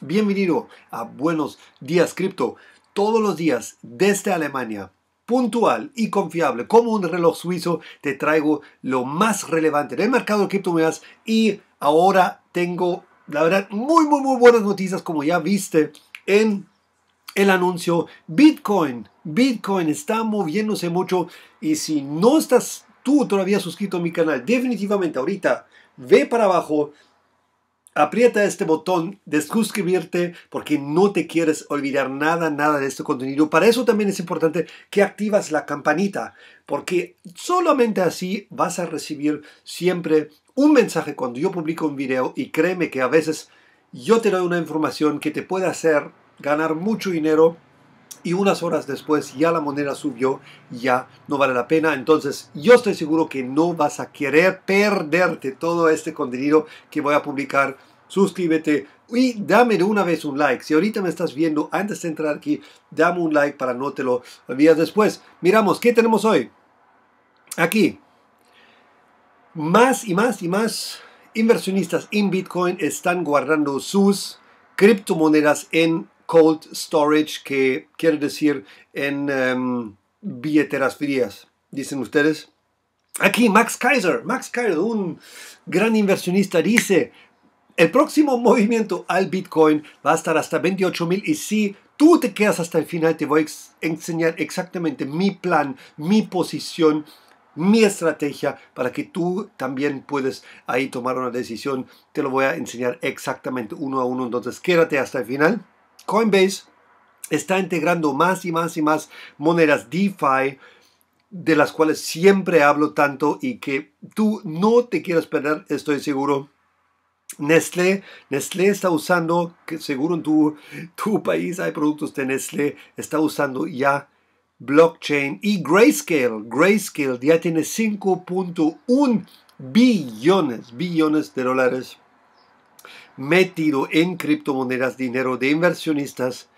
Bienvenido a Buenos Días Cripto, todos los días desde Alemania, puntual y confiable, como un reloj suizo, te traigo lo más relevante del mercado de criptomonedas y ahora tengo, la verdad, muy, muy, muy buenas noticias, como ya viste en el anuncio Bitcoin. Bitcoin está moviéndose mucho y si no estás tú todavía suscrito a mi canal, definitivamente ahorita ve para abajo Aprieta este botón de suscribirte porque no te quieres olvidar nada, nada de este contenido. Para eso también es importante que activas la campanita porque solamente así vas a recibir siempre un mensaje cuando yo publico un video y créeme que a veces yo te doy una información que te puede hacer ganar mucho dinero y unas horas después ya la moneda subió, y ya no vale la pena. Entonces yo estoy seguro que no vas a querer perderte todo este contenido que voy a publicar suscríbete y dame de una vez un like. Si ahorita me estás viendo, antes de entrar aquí, dame un like para no te lo olvides después. Miramos, ¿qué tenemos hoy? Aquí, más y más y más inversionistas en Bitcoin están guardando sus criptomonedas en cold storage, que quiere decir en em, billeteras frías, dicen ustedes. Aquí Max Kaiser, Max Kaiser, un gran inversionista, dice, el próximo movimiento al Bitcoin va a estar hasta 28.000 y si tú te quedas hasta el final te voy a enseñar exactamente mi plan, mi posición, mi estrategia para que tú también puedes ahí tomar una decisión. Te lo voy a enseñar exactamente uno a uno, entonces quédate hasta el final. Coinbase está integrando más y más y más monedas DeFi de las cuales siempre hablo tanto y que tú no te quieras perder, estoy seguro Nestlé, Nestlé está usando, que seguro en tu, país hay productos de Nestlé, está usando ya blockchain y Grayscale. Grayscale ya tiene 5.1 billones, billones de dólares metido en criptomonedas, dinero de inversionistas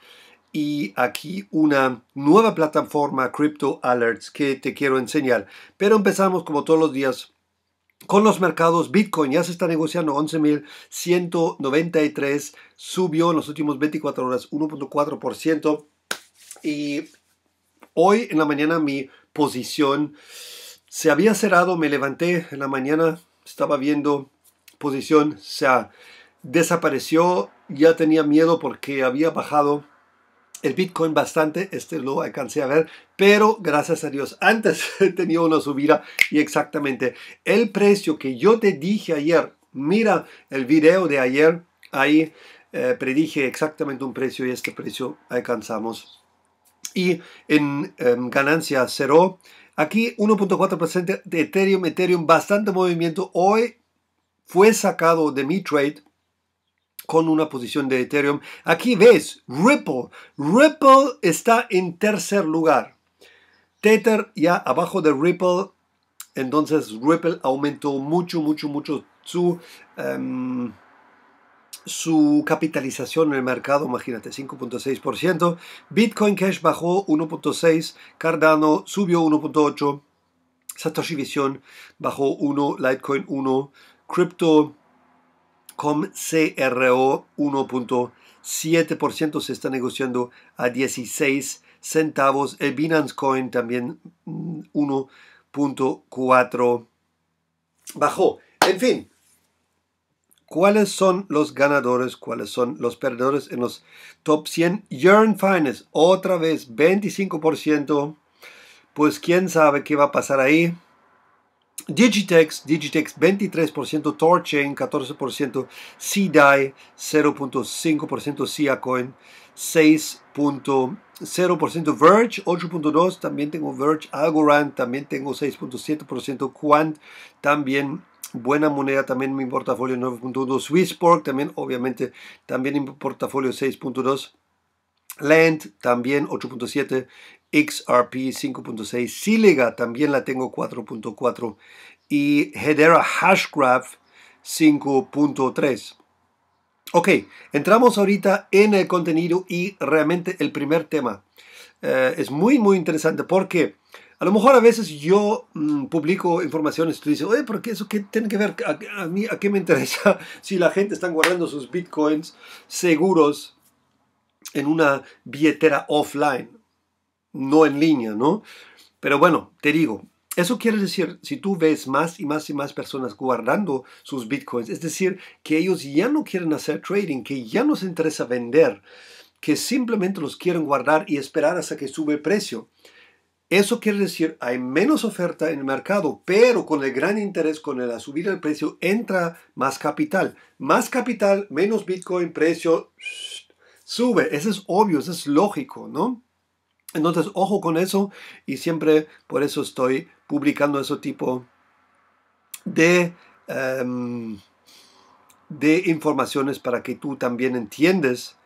y aquí una nueva plataforma Crypto Alerts que te quiero enseñar. Pero empezamos como todos los días con los mercados, Bitcoin ya se está negociando 11.193, subió en los últimos 24 horas 1.4% y hoy en la mañana mi posición se había cerrado, me levanté en la mañana, estaba viendo posición, se sea, desapareció, ya tenía miedo porque había bajado el Bitcoin bastante, este lo alcancé a ver, pero gracias a Dios antes tenía una subida y exactamente el precio que yo te dije ayer, mira el video de ayer, ahí eh, predije exactamente un precio y este precio alcanzamos. Y en em, ganancia cero aquí 1.4% de Ethereum, Ethereum bastante movimiento, hoy fue sacado de mi trade con una posición de Ethereum. Aquí ves Ripple. Ripple está en tercer lugar. Tether ya abajo de Ripple. Entonces Ripple aumentó mucho, mucho, mucho su, em, su capitalización en el mercado. Imagínate, 5.6%. Bitcoin Cash bajó 1.6%. Cardano subió 1.8%. Satoshi Vision bajó 1, Litecoin 1, Crypto ComCRO CRO 1.7% se está negociando a 16 centavos. El Binance Coin también 1.4 mm, bajó. En fin, ¿cuáles son los ganadores? ¿Cuáles son los perdedores en los top 100? Yearn Finance, otra vez 25%. Pues quién sabe qué va a pasar ahí. Digitex, Digitex 23%, Torchain 14%, CDAI 0.5%, Siacoin 6.0%, Verge 8.2%, también tengo Verge, Algorand también tengo 6.7%, Quant también buena moneda también mi portafolio 9.2, Swissport también obviamente también en mi portafolio 6.2. Land también 8.7 XRP 5.6, Silega también la tengo 4.4 y Hedera Hashgraph 5.3. Ok, entramos ahorita en el contenido y realmente el primer tema eh, es muy muy interesante porque a lo mejor a veces yo mm, publico informaciones y tú dices, oye, pero qué, ¿eso qué tiene que ver? A, mí, ¿A qué me interesa si la gente está guardando sus bitcoins seguros en una billetera offline? no en línea, ¿no? Pero bueno, te digo, eso quiere decir, si tú ves más y más y más personas guardando sus bitcoins, es decir, que ellos ya no quieren hacer trading, que ya no se interesa vender, que simplemente los quieren guardar y esperar hasta que sube el precio. Eso quiere decir, hay menos oferta en el mercado, pero con el gran interés, con la subida del precio, entra más capital. Más capital, menos Bitcoin, precio sube. Eso es obvio, eso es lógico, ¿no? Entonces, ojo con eso y siempre por eso estoy publicando ese tipo de, em, de informaciones para que tú también entiendes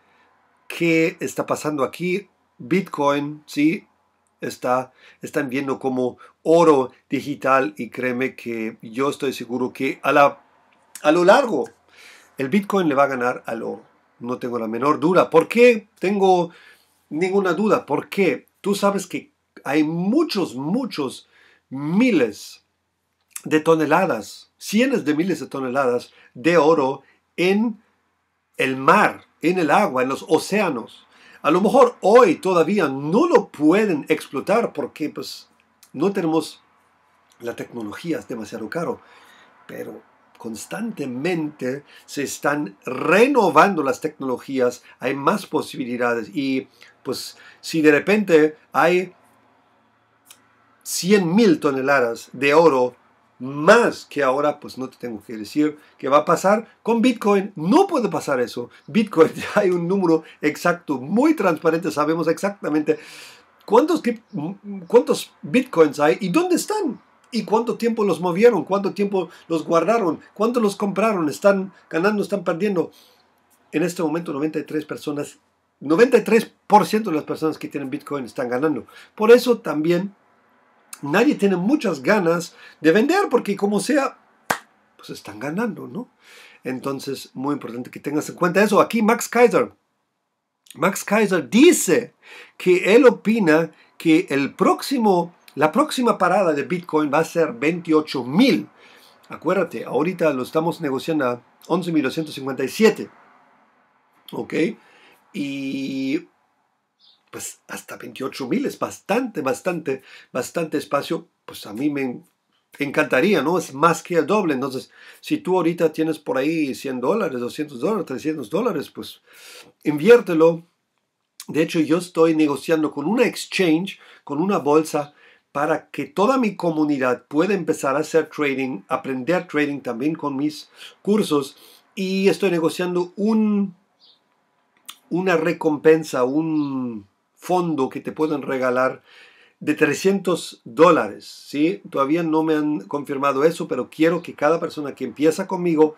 qué está pasando aquí. Bitcoin, sí, está, están viendo como oro digital y créeme que yo estoy seguro que a, la, a lo largo el Bitcoin le va a ganar al oro. No tengo la menor duda. ¿Por qué tengo ninguna duda, porque tú sabes que hay muchos, muchos miles de toneladas, cientos de miles de toneladas de oro en el mar, en el agua, en los océanos. A lo mejor hoy todavía no lo pueden explotar porque pues, no tenemos la tecnología, es demasiado caro, pero constantemente se están renovando las tecnologías, hay más posibilidades y pues si de repente hay 100 mil toneladas de oro más que ahora, pues no te tengo que decir qué va a pasar. Con Bitcoin no puede pasar eso. Bitcoin hay un número exacto, muy transparente, sabemos exactamente cuántos, mm, cuántos Bitcoins hay y dónde están. ¿Y cuánto tiempo los movieron? ¿Cuánto tiempo los guardaron? ¿Cuánto los compraron? ¿Están ganando? ¿Están perdiendo? En este momento 93 personas, 93% de las personas que tienen Bitcoin están ganando. Por eso también nadie tiene muchas ganas de vender porque como sea, pues están ganando, ¿no? Entonces, muy importante que tengas en cuenta eso. Aquí Max Kaiser. Max Kaiser dice que él opina que el próximo la próxima parada de Bitcoin va a ser 28.000. Acuérdate, ahorita lo estamos negociando a 11.257. ¿Ok? Y pues hasta 28.000 es bastante, bastante, bastante espacio. Pues a mí me encantaría, ¿no? Es más que el doble. Entonces, si tú ahorita tienes por ahí 100 dólares, 200 dólares, 300 dólares, pues inviértelo. De hecho, yo estoy negociando con una exchange, con una bolsa para que toda mi comunidad pueda empezar a hacer trading, aprender trading también con mis cursos. Y estoy negociando un, una recompensa, un fondo que te pueden regalar de 300 dólares. ¿sí? Todavía no me han confirmado eso, pero quiero que cada persona que empieza conmigo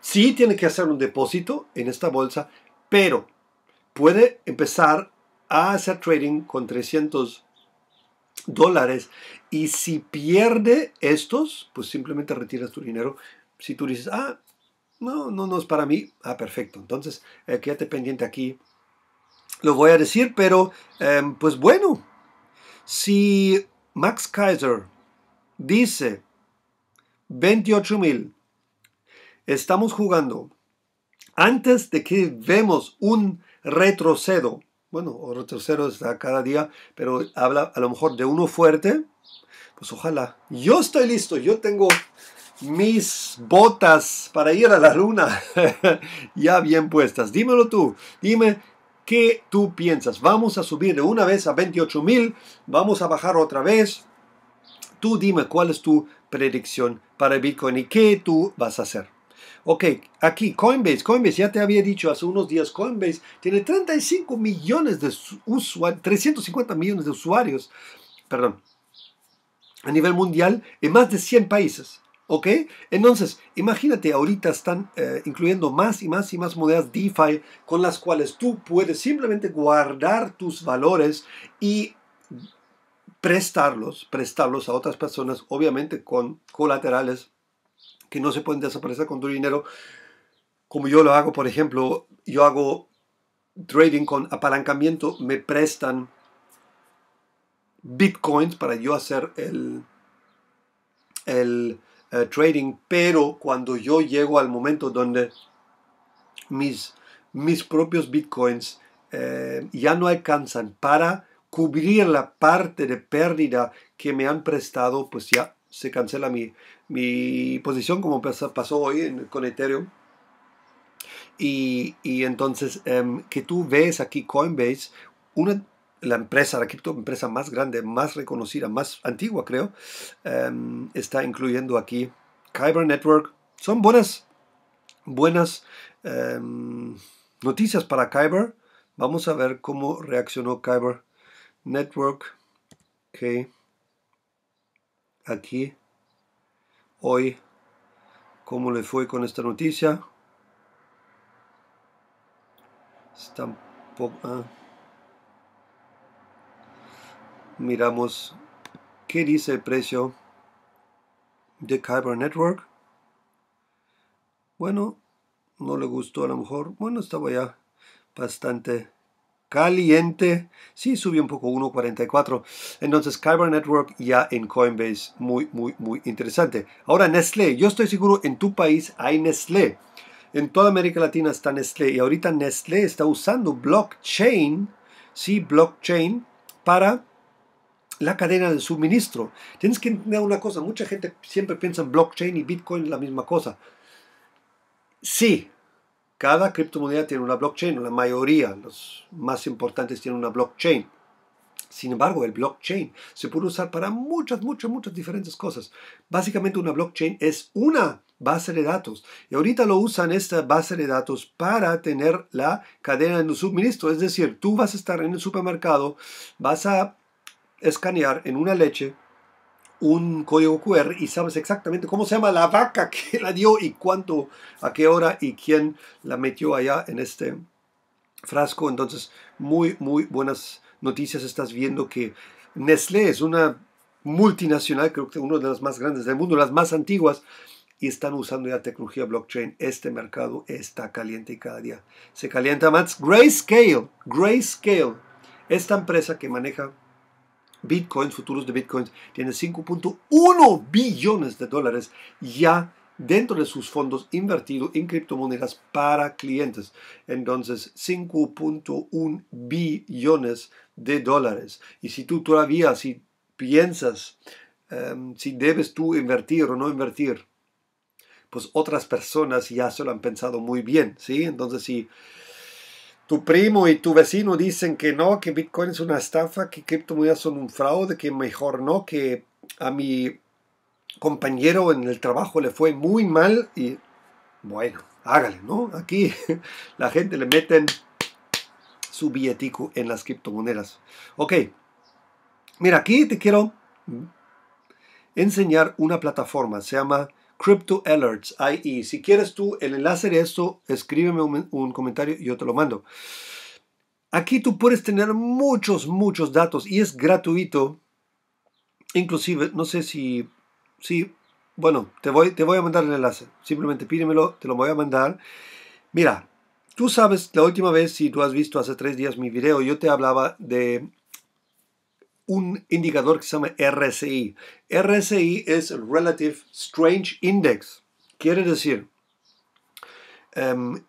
sí tiene que hacer un depósito en esta bolsa, pero puede empezar a hacer trading con 300 dólares dólares. Y si pierde estos, pues simplemente retiras tu dinero. Si tú dices, ah, no, no, no es para mí, ah, perfecto. Entonces, eh, quédate pendiente aquí. Lo voy a decir, pero em, pues bueno, si Max Kaiser dice 28 mil, estamos jugando antes de que vemos un retrocedo bueno, otro tercero está cada día, pero habla a lo mejor de uno fuerte, pues ojalá. Yo estoy listo, yo tengo mis botas para ir a la luna ya bien puestas. Dímelo tú, dime qué tú piensas. Vamos a subir de una vez a 28 mil, vamos a bajar otra vez. Tú dime cuál es tu predicción para Bitcoin y qué tú vas a hacer. Ok, aquí Coinbase, Coinbase, ya te había dicho hace unos días, Coinbase tiene 35 millones de usuarios, 350 millones de usuarios, perdón, a nivel mundial en más de 100 países. ¿Ok? Entonces, imagínate, ahorita están eh, incluyendo más y más y más monedas DeFi con las cuales tú puedes simplemente guardar tus valores y prestarlos, prestarlos a otras personas, obviamente con colaterales que no se pueden desaparecer con tu dinero, como yo lo hago, por ejemplo, yo hago trading con apalancamiento, me prestan bitcoins para yo hacer el, el eh, trading, pero cuando yo llego al momento donde mis, mis propios bitcoins eh, ya no alcanzan para cubrir la parte de pérdida que me han prestado, pues ya se cancela mi, mi posición como pasó hoy en, con Ethereum. Y, entonces em, que tú ves aquí Coinbase, una, la empresa, la empresa más grande, más reconocida, más antigua creo, em, está incluyendo aquí Kyber Network. Son buenas, buenas em, noticias para Kyber. Vamos a ver cómo reaccionó Kyber Network. Ok. Aquí hoy cómo le fue con esta noticia. Ah. Miramos qué dice el precio de Kyber Network. Bueno, no le gustó a lo mejor. Bueno, estaba ya bastante caliente. Sí, subió un poco 1.44. Entonces, Kyber Network ya en Coinbase, muy, muy, muy interesante. Ahora, Nestlé. Yo estoy seguro en tu país hay Nestlé. En toda América Latina está Nestlé. Y ahorita Nestlé está usando blockchain, sí, blockchain, para la cadena de suministro. Tienes que entender una cosa. Mucha gente siempre piensa en blockchain y Bitcoin es la misma cosa. Sí, cada criptomoneda tiene una blockchain, la mayoría, los más importantes tienen una blockchain. Sin embargo, el blockchain se puede usar para muchas, muchas, muchas diferentes cosas. Básicamente una blockchain es una base de datos. Y ahorita lo usan esta base de datos para tener la cadena de suministro. Es decir, tú vas a estar en el supermercado, vas a escanear en una leche un código QR y sabes exactamente cómo se llama la vaca que la dio y cuánto, a qué hora y quién la metió allá en este frasco. Entonces, muy, muy buenas noticias. Estás viendo que Nestlé es una multinacional, creo que una de las más grandes del mundo, las más antiguas, y están usando ya tecnología blockchain. Este mercado está caliente cada día se calienta más. Grayscale, Grayscale, esta empresa que maneja Bitcoin, futuros de Bitcoin, tiene 5.1 billones de dólares ya dentro de sus fondos invertidos en criptomonedas para clientes. Entonces, 5.1 billones de dólares. Y si tú todavía, si piensas em, si debes tú invertir o no invertir, pues otras personas ya se lo han pensado muy bien, ¿sí? Entonces, si tu primo y tu vecino dicen que no, que Bitcoin es una estafa, que criptomonedas son un fraude, que mejor no, que a mi compañero en el trabajo le fue muy mal y bueno, hágale, ¿no? Aquí la gente le meten su billetico en las criptomonedas. Ok, mira, aquí te quiero enseñar una plataforma, se llama Crypto Alerts, IE. Si quieres tú el enlace de esto, escríbeme un, comentario y yo te lo mando. Aquí tú puedes tener muchos, muchos datos y es gratuito. Inclusive, no sé si, si bueno, te voy, te voy a mandar el enlace. Simplemente pídemelo, te lo voy a mandar. Mira, tú sabes, la última vez, si tú has visto hace tres días mi video, yo te hablaba de un indicador que se llama RSI. RSI es Relative Strange Index. Quiere decir, em,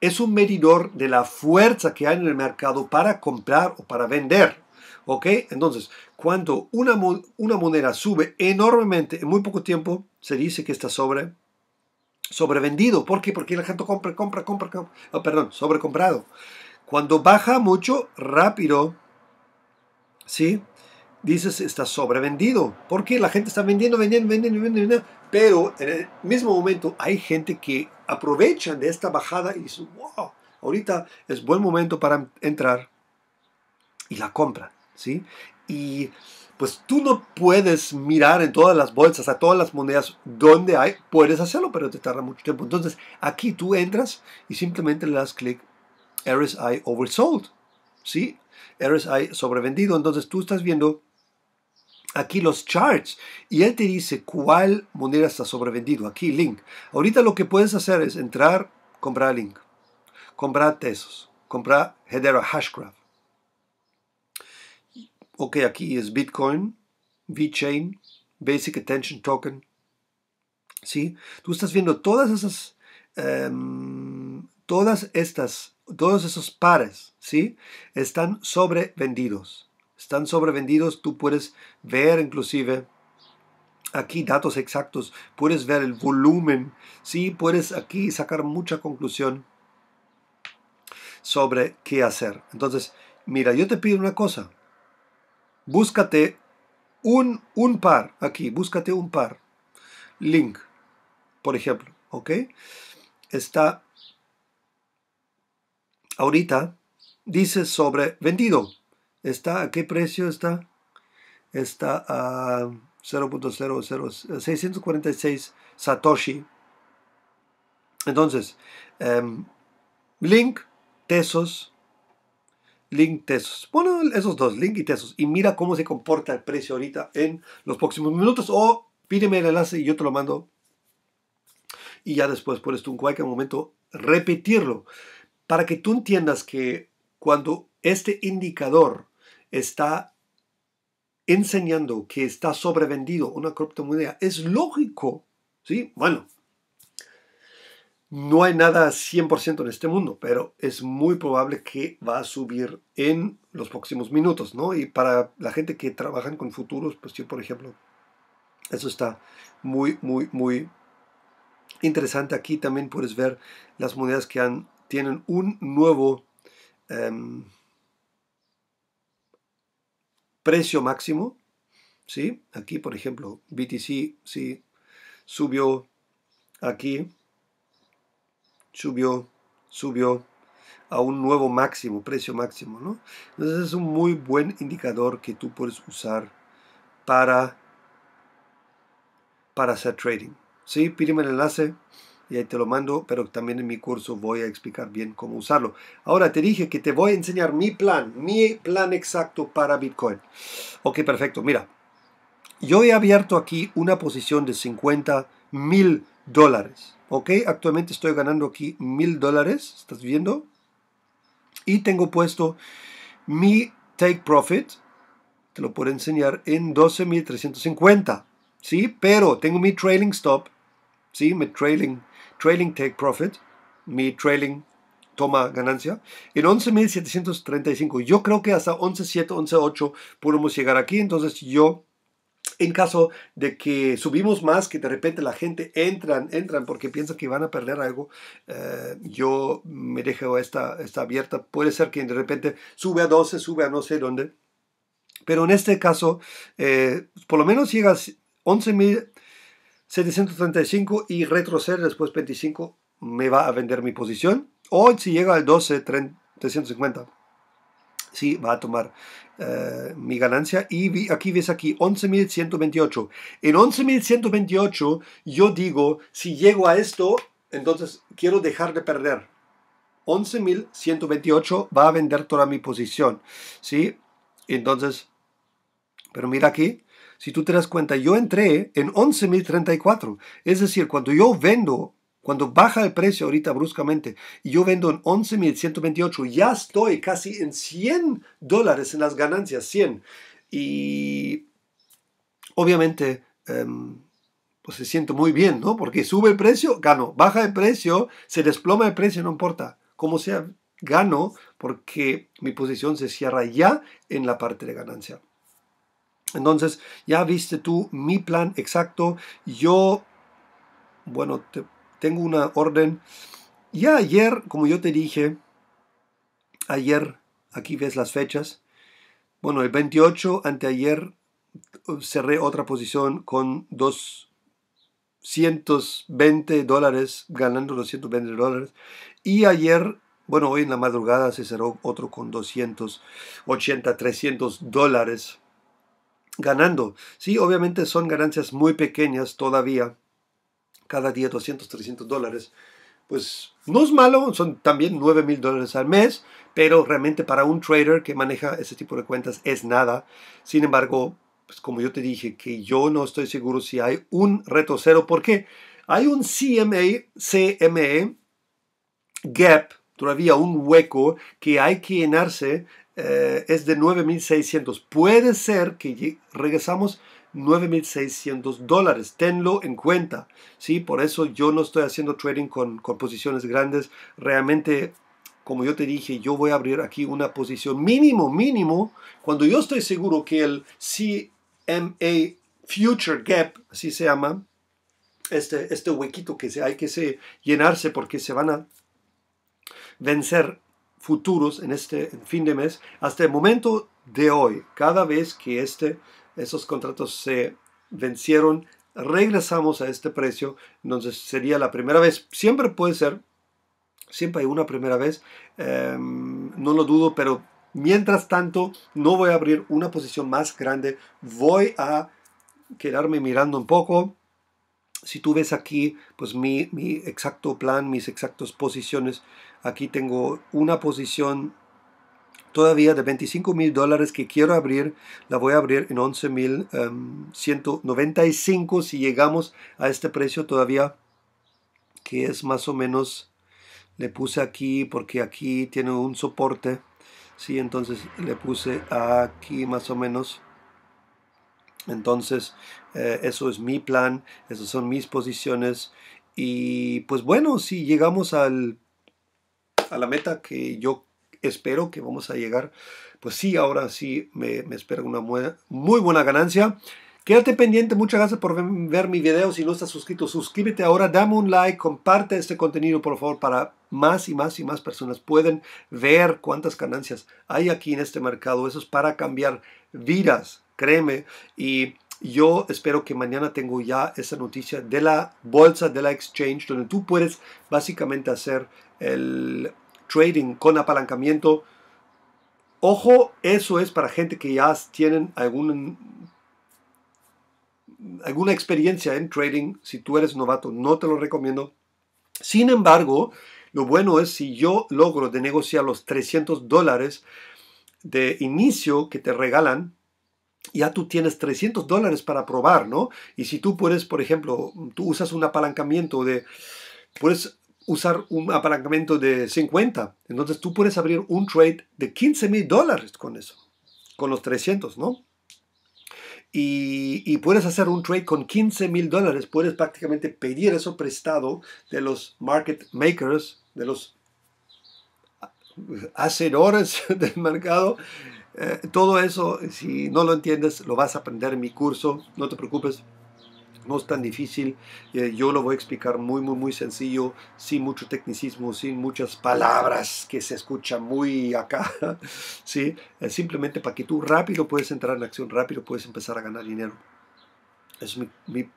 es un medidor de la fuerza que hay en el mercado para comprar o para vender. ¿Ok? Entonces, cuando una, moneda sube enormemente en muy poco tiempo, se dice que está sobre sobrevendido. ¿Por qué? Porque la gente compra, compra, compra, compra. Oh, perdón, sobrecomprado. Cuando baja mucho, rápido ¿sí? Dices, está sobrevendido. Porque la gente está vendiendo, vendiendo, vendiendo, vendiendo, Pero en el mismo momento hay gente que aprovecha de esta bajada y dice, wow, ahorita es buen momento para entrar. Y la compra, ¿sí? Y pues tú no puedes mirar en todas las bolsas, a todas las monedas donde hay, puedes hacerlo, pero te tarda mucho tiempo. Entonces, aquí tú entras y simplemente le das clic RSI oversold ¿sí? RSI sobrevendido. Entonces tú estás viendo aquí los charts y él te dice cuál moneda está sobrevendido. Aquí link. Ahorita lo que puedes hacer es entrar, comprar link, comprar Tesos, comprar Hedera Hashgraph. Ok, aquí es Bitcoin, VeChain, Basic Attention Token. ¿Sí? Tú estás viendo todas esas, em, todas estas todos esos pares, ¿sí? Están sobrevendidos. Están sobrevendidos, tú puedes ver inclusive aquí datos exactos, puedes ver el volumen, ¿sí? Puedes aquí sacar mucha conclusión sobre qué hacer. Entonces, mira, yo te pido una cosa. Búscate un, un par aquí, búscate un par. Link, por ejemplo, ¿ok? Está ahorita dice sobre vendido. ¿Está a qué precio está? Está a 0.00646 Satoshi. Entonces, em, Link, Tesos, Link, Tesos. Bueno, esos dos, Link y Tesos. Y mira cómo se comporta el precio ahorita en los próximos minutos. O pídeme el enlace y yo te lo mando. Y ya después por esto en cualquier momento repetirlo para que tú entiendas que cuando este indicador está enseñando que está sobrevendido una criptomoneda, es lógico, ¿sí? Bueno, no hay nada 100% en este mundo, pero es muy probable que va a subir en los próximos minutos, ¿no? Y para la gente que trabaja con futuros, pues yo, por ejemplo, eso está muy, muy, muy interesante. Aquí también puedes ver las monedas que han tienen un nuevo em, precio máximo. ¿sí? Aquí, por ejemplo, BTC sí, subió aquí, subió, subió a un nuevo máximo, precio máximo. ¿no? Entonces es un muy buen indicador que tú puedes usar para, para hacer trading. ¿sí? Pídeme el enlace y ahí te lo mando, pero también en mi curso voy a explicar bien cómo usarlo. Ahora te dije que te voy a enseñar mi plan, mi plan exacto para Bitcoin. Ok, perfecto, mira, yo he abierto aquí una posición de 50 mil dólares, ok, actualmente estoy ganando aquí mil dólares, ¿estás viendo? Y tengo puesto mi take profit, te lo puedo enseñar en 12.350, ¿sí? Pero tengo mi trailing stop ¿sí? Trailing, Trailing Take Profit, mi Trailing toma ganancia, en 11.735. Yo creo que hasta 11.7, 11.8 podemos llegar aquí, entonces yo en caso de que subimos más, que de repente la gente entran, entran porque piensa que van a perder algo, eh, yo me dejo esta, está abierta. Puede ser que de repente sube a 12, sube a no sé dónde. Pero en este caso, eh, por lo menos llegas a 11.000. 735 y retroceder después 25 me va a vender mi posición. O si llega al 12, 350, sí va a tomar eh, mi ganancia. Y aquí ves aquí 11.128. En 11.128 yo digo, si llego a esto, entonces quiero dejar de perder. 11.128 va a vender toda mi posición. ¿sí? Entonces, pero mira aquí, si tú te das cuenta, yo entré en 11.034. Es decir, cuando yo vendo, cuando baja el precio ahorita bruscamente, y yo vendo en 11.128, ya estoy casi en 100 dólares en las ganancias, 100. Y obviamente... Em, pues se siente muy bien, ¿no? Porque sube el precio, gano. Baja el precio, se desploma el precio, no importa. Como sea, gano porque mi posición se cierra ya en la parte de ganancia. Entonces, ya viste tú mi plan exacto. Yo, bueno, tengo una orden. Ya ayer, como yo te dije, ayer, aquí ves las fechas. Bueno, el 28, anteayer, cerré otra posición con 220 dólares, ganando 220 dólares. Y ayer bueno, hoy en la madrugada se cerró otro con 280, 300 dólares ganando. Sí, obviamente son ganancias muy pequeñas todavía, cada día 200, 300 dólares. Pues no es malo, son también 9 mil dólares al mes, pero realmente para un trader que maneja ese tipo de cuentas es nada. Sin embargo, pues como yo te dije, que yo no estoy seguro si hay un reto cero, porque hay un CMA, CME gap, todavía un hueco que hay que llenarse eh, es de 9.600. Puede ser que regresamos 9.600 dólares. Tenlo en cuenta. ¿sí? Por eso yo no estoy haciendo trading con, con posiciones grandes. Realmente como yo te dije, yo voy a abrir aquí una posición mínimo, mínimo, cuando yo estoy seguro que el CMA Future Gap, así se llama, este, este huequito que se, hay que se, llenarse porque se van a vencer futuros en este fin de mes hasta el momento de hoy. Cada vez que este, esos contratos se vencieron, regresamos a este precio. Entonces sería la primera vez. Siempre puede ser. Siempre hay una primera vez. Em, no lo dudo, pero mientras tanto no voy a abrir una posición más grande. Voy a quedarme mirando un poco si tú ves aquí, pues mi, exacto plan, mis exactas posiciones, aquí tengo una posición todavía de 25 mil dólares que quiero abrir, la voy a abrir en 11 mil 195 em, si llegamos a este precio todavía, que es más o menos, le puse aquí porque aquí tiene un soporte, sí, entonces le puse aquí más o menos entonces, eh, eso es mi plan, esas son mis posiciones. Y pues bueno, si llegamos al, a la meta que yo espero que vamos a llegar, pues sí, ahora sí me, me espera una muy buena ganancia. Quédate pendiente, muchas gracias por ver mi video. Si no estás suscrito, suscríbete ahora, dame un like, comparte este contenido por favor para más y más y más personas pueden ver cuántas ganancias hay aquí en este mercado. Eso es para cambiar vidas créeme. Y yo espero que mañana tengo ya esa noticia de la bolsa de la exchange, donde tú puedes básicamente hacer el trading con apalancamiento. Ojo, eso es para gente que ya tienen alguna experiencia en trading. Si tú eres novato, no te lo recomiendo. Sin embargo, lo bueno es si yo logro de negociar los 300 dólares de inicio que te regalan ya tú tienes 300 dólares para probar, ¿no? Y si tú puedes, por ejemplo, tú usas un apalancamiento de... Puedes usar un apalancamiento de 50, entonces tú puedes abrir un trade de 15 mil dólares con eso, con los 300, ¿no? Y, y, puedes hacer un trade con 15 mil dólares, puedes prácticamente pedir eso prestado de los market makers, de los hacedores del mercado, eh, todo eso, si no lo entiendes, lo vas a aprender en mi curso, no te preocupes, no es tan difícil. Eh, yo lo voy a explicar muy, muy, muy sencillo, sin mucho tecnicismo, sin muchas palabras que se escuchan muy acá. ¿sí? simplemente para que tú rápido puedes entrar en acción, rápido puedes empezar a ganar dinero. Es mi,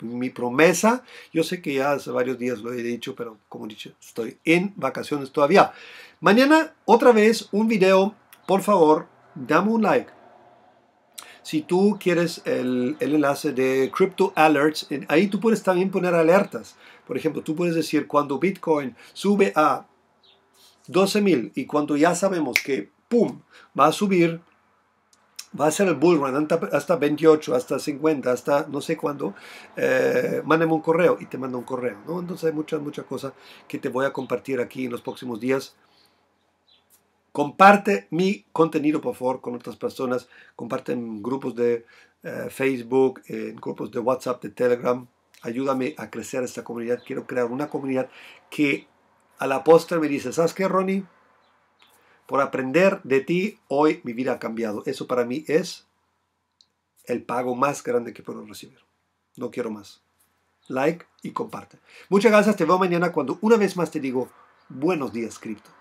mi, promesa. Yo sé que ya hace varios días lo he dicho, pero como he dicho, estoy en vacaciones todavía. Mañana, otra vez, un video. Por favor, dame un like. Si tú quieres el, el, enlace de Crypto Alerts, ahí tú puedes también poner alertas. Por ejemplo, tú puedes decir cuando Bitcoin sube a 12.000 y cuando ya sabemos que, ¡pum!, va a subir, va a ser el bull run hasta, 28, hasta 50, hasta no sé cuándo, eh, mándame un correo y te mando un correo. ¿no? Entonces hay muchas, muchas cosas que te voy a compartir aquí en los próximos días. Comparte mi contenido, por favor, con otras personas. Comparte en grupos de eh, Facebook, en grupos de WhatsApp, de Telegram. Ayúdame a crecer esta comunidad. Quiero crear una comunidad que a la postre me dice, ¿sabes qué, Ronnie? Por aprender de ti, hoy mi vida ha cambiado. Eso para mí es el pago más grande que puedo recibir. No quiero más. Like y comparte. Muchas gracias. Te veo mañana cuando una vez más te digo buenos días, cripto.